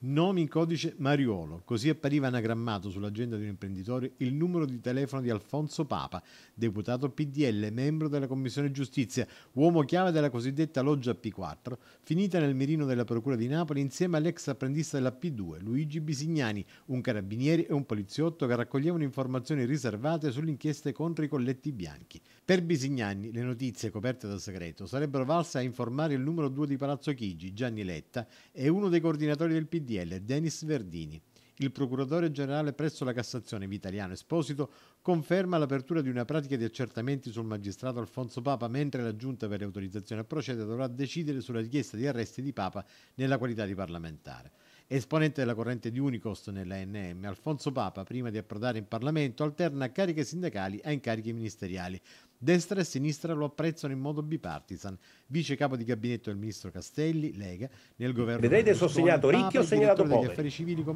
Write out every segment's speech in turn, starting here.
Nomi in codice Mariolo, così appariva anagrammato sull'agenda di un imprenditore il numero di telefono di Alfonso Papa, deputato PDL, membro della Commissione Giustizia, uomo chiave della cosiddetta loggia P4, finita nel mirino della Procura di Napoli insieme all'ex apprendista della P2, Luigi Bisignani, un carabiniere e un poliziotto che raccoglievano informazioni riservate sulle inchieste contro i colletti bianchi. Per Bisignani le notizie coperte da segreto sarebbero valse a informare il numero 2 di Palazzo Chigi, Gianni Letta, e uno dei coordinatori del PD PDL Denis Verdini. Il procuratore generale presso la Cassazione Vitaliano Esposito conferma l'apertura di una pratica di accertamenti sul magistrato Alfonso Papa, mentre la Giunta per le autorizzazioni a procedere dovrà decidere sulla richiesta di arresti di Papa nella qualità di parlamentare. Esponente della corrente di Unicost nella NM, Alfonso Papa, prima di approdare in Parlamento, alterna cariche sindacali a incarichi ministeriali. Destra e sinistra lo apprezzano in modo bipartisan. Vice capo di gabinetto del ministro Castelli, Lega, nel governo... Vedete, sono segnato ricchi o segnato poveri?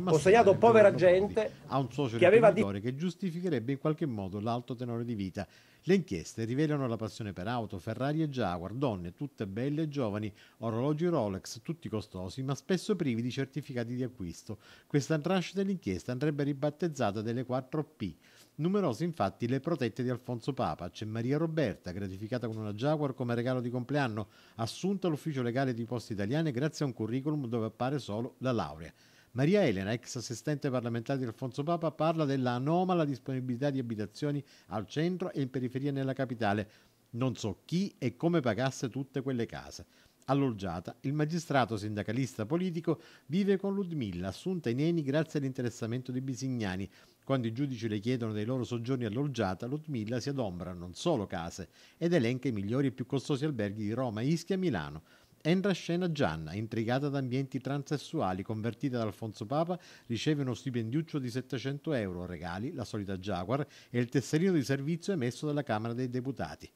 ho segnato povera gente ha un socio che aveva di... che giustificherebbe in qualche modo l'alto tenore di vita. Le inchieste rivelano la passione per auto, Ferrari e Jaguar, donne tutte belle e giovani, orologi Rolex, tutti costosi, ma spesso privi di certificati di acquisto. Questa tranche dell'inchiesta andrebbe ribattezzata delle 4P Numerose infatti le protette di Alfonso Papa, c'è Maria Roberta, gratificata con una Jaguar come regalo di compleanno, assunta all'ufficio legale di Poste Italiane grazie a un curriculum dove appare solo la laurea. Maria Elena, ex assistente parlamentare di Alfonso Papa, parla dell'anomala disponibilità di abitazioni al centro e in periferia nella capitale. Non so chi e come pagasse tutte quelle case. Alloggiata, il magistrato sindacalista politico vive con Ludmilla, assunta ai neni grazie all'interessamento di Bisignani. Quando i giudici le chiedono dei loro soggiorni alloggiata, Ludmilla si adombra non solo case ed elenca i migliori e più costosi alberghi di Roma, Ischia e Milano. Entra scena Gianna, intrigata da ambienti transessuali, convertita da Alfonso Papa, riceve uno stipendiuccio di 700 euro, regali, la solita Jaguar e il tesserino di servizio emesso dalla Camera dei Deputati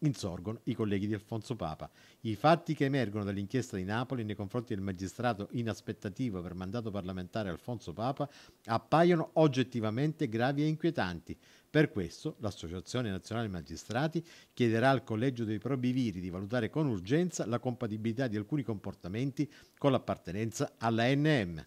insorgono i colleghi di Alfonso Papa. I fatti che emergono dall'inchiesta di Napoli nei confronti del magistrato inaspettativo per mandato parlamentare Alfonso Papa appaiono oggettivamente gravi e inquietanti. Per questo l'Associazione Nazionale Magistrati chiederà al Collegio dei Probiviri di valutare con urgenza la compatibilità di alcuni comportamenti con l'appartenenza alla NM.